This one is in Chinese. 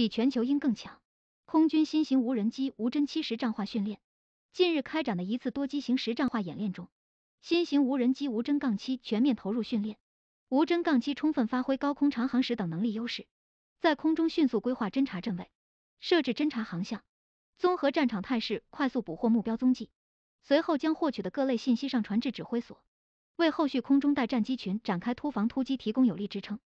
比全球鹰更强，空军新型无人机无侦七实战化训练。近日开展的一次多机型实战化演练中，新型无人机无侦杠七全面投入训练。无侦杠七充分发挥高空长航时等能力优势，在空中迅速规划侦察阵位，设置侦察航向，综合战场态势快速捕获目标踪迹，随后将获取的各类信息上传至指挥所，为后续空中带战机群展开突防突击提供有力支撑。